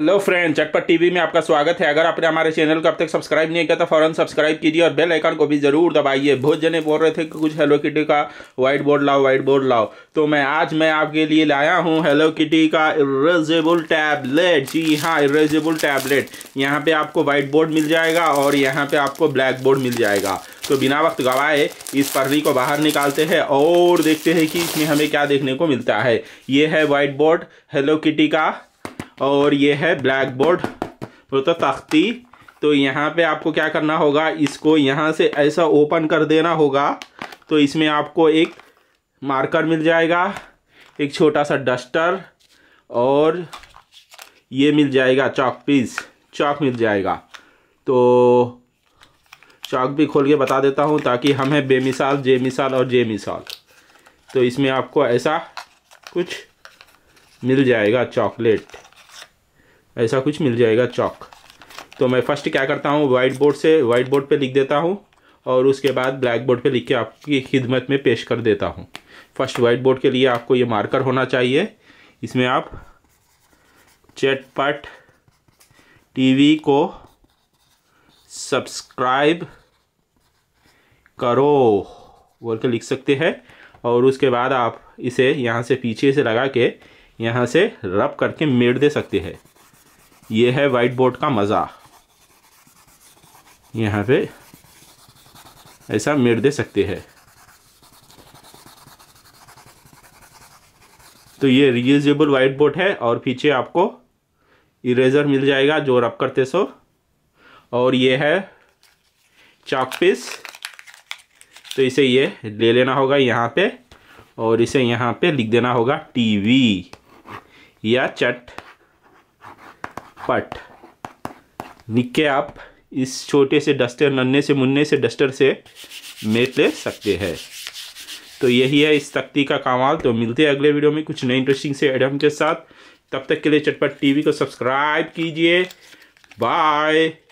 hello friend चटपट TV में आपका स्वागत है अगर आपने हमारे चैनल को अब तक सब्सक्राइब नहीं किया तो फौरन सब्सक्राइब कीजिए और बेल आइकन को भी जरूर दबाइए बहुत जने बोल रहे थे कि कुछ हेलो किटी का व्हाइट बोर्ड लाओ व्हाइट बोर्ड लाओ तो मैं आज मैं आपके लिए लाया हूँ हेलो किटी का इरेजेबल टैबलेट जी हाँ इरेजेबल टैबलेट यहाँ पर आपको व्हाइट बोर्ड मिल जाएगा और यहाँ पर आपको ब्लैक बोर्ड मिल जाएगा तो बिना वक्त गवाए इस पर्री को बाहर निकालते हैं और देखते हैं कि इसमें हमें क्या देखने को मिलता है ये है वाइट बोर्ड हेलो किटी का और ये है ब्लैक बोर्ड बोलो तो तख्ती तो यहाँ पे आपको क्या करना होगा इसको यहाँ से ऐसा ओपन कर देना होगा तो इसमें आपको एक मार्कर मिल जाएगा एक छोटा सा डस्टर और ये मिल जाएगा चॉक पीस चॉक मिल जाएगा तो चॉक भी खोल के बता देता हूँ ताकि हम हैं बेमिसाल जे मिसाल और जे मिसाल तो इसमें आपको ऐसा कुछ मिल जाएगा चॉकलेट ऐसा कुछ मिल जाएगा चौक तो मैं फर्स्ट क्या करता हूँ वाइट बोर्ड से वाइट बोर्ड पर लिख देता हूँ और उसके बाद ब्लैक बोर्ड पर लिख के आपकी खिदमत में पेश कर देता हूँ फर्स्ट वाइट बोर्ड के लिए आपको ये मार्कर होना चाहिए इसमें आप चैटपट टीवी को सब्सक्राइब करो बोल के लिख सकते हैं और उसके बाद आप इसे यहाँ से पीछे से लगा के यहाँ से रब करके मेड़ दे सकते हैं ये है वाइट बोर्ड का मज़ा यहाँ पे ऐसा मेड़ दे सकते हैं तो ये रियूजेबल वाइट बोर्ड है और पीछे आपको इरेजर मिल जाएगा जो रब करते सो और ये है चाक पीस तो इसे ये ले लेना होगा यहाँ पे और इसे यहाँ पे लिख देना होगा टीवी या चट पट निके आप इस छोटे से डस्टर नन्हे से मुन्ने से डस्टर से मेट ले सकते हैं तो यही है इस तख्ती का कमाल तो मिलते हैं अगले वीडियो में कुछ नए इंटरेस्टिंग से एडम के साथ तब तक के लिए चटपट टीवी को सब्सक्राइब कीजिए बाय